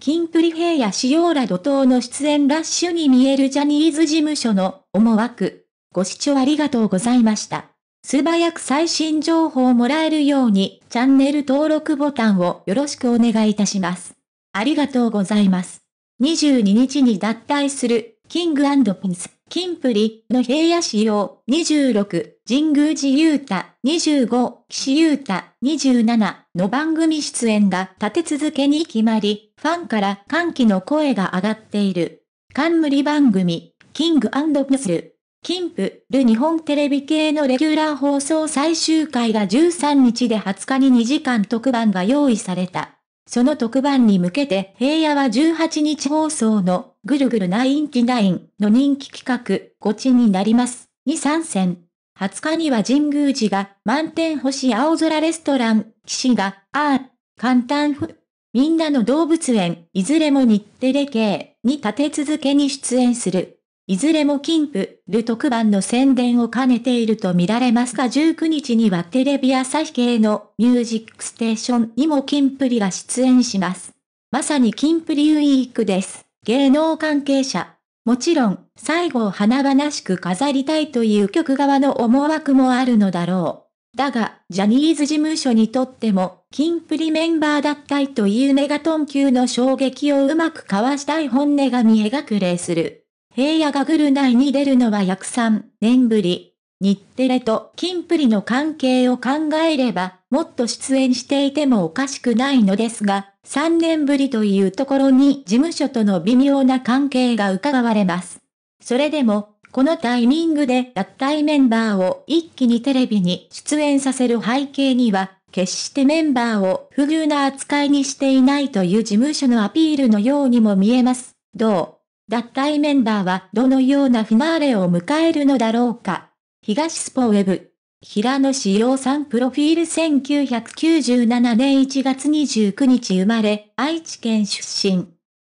キンプリヘイやシオーラ怒涛の出演ラッシュに見えるジャニーズ事務所の思惑。ご視聴ありがとうございました。素早く最新情報をもらえるようにチャンネル登録ボタンをよろしくお願いいたします。ありがとうございます。22日に脱退するキングピンス、キンプリの平野仕様26、神宮寺雄太25、岸優太27の番組出演が立て続けに決まり、ファンから歓喜の声が上がっている。冠番組、キングプス。キンプル日本テレビ系のレギュラー放送最終回が13日で20日に2時間特番が用意された。その特番に向けて平野は18日放送のぐるぐる99の人気企画、ゴチになります。に参戦。20日には神宮寺が満天星青空レストラン、騎士が、ああ、簡単ふみんなの動物園、いずれも日テレ系に立て続けに出演する。いずれも金プル特番の宣伝を兼ねていると見られますが19日にはテレビ朝日系のミュージックステーションにも金プリが出演します。まさに金プリウィークです。芸能関係者。もちろん、最後を華々しく飾りたいという曲側の思惑もあるのだろう。だが、ジャニーズ事務所にとっても、金プリメンバー脱退というメガトン級の衝撃をうまくかわしたい本音が見え隠れする。平野がグル内に出るのは約3年ぶり。日テレと金プリの関係を考えれば、もっと出演していてもおかしくないのですが、3年ぶりというところに事務所との微妙な関係が伺われます。それでも、このタイミングで脱退メンバーを一気にテレビに出演させる背景には、決してメンバーを不遇な扱いにしていないという事務所のアピールのようにも見えます。どう脱退メンバーはどのようなフィナーレを迎えるのだろうか東スポウェブ平野志陽さんプロフィール1997年1月29日生まれ、愛知県出身。